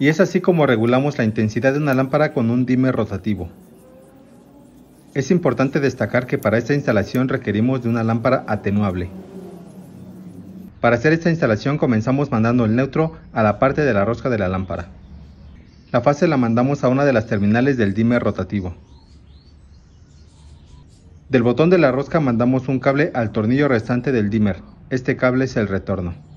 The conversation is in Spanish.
y es así como regulamos la intensidad de una lámpara con un dimmer rotativo. Es importante destacar que para esta instalación requerimos de una lámpara atenuable. Para hacer esta instalación comenzamos mandando el neutro a la parte de la rosca de la lámpara. La fase la mandamos a una de las terminales del dimmer rotativo. Del botón de la rosca mandamos un cable al tornillo restante del dimmer. Este cable es el retorno.